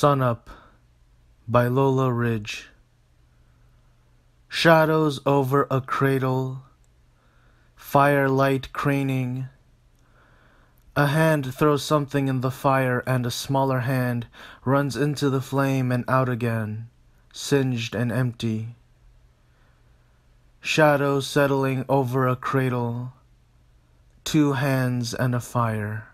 Sun Up by Lola Ridge. Shadows over a cradle, firelight craning. A hand throws something in the fire, and a smaller hand runs into the flame and out again, singed and empty. Shadows settling over a cradle, two hands and a fire.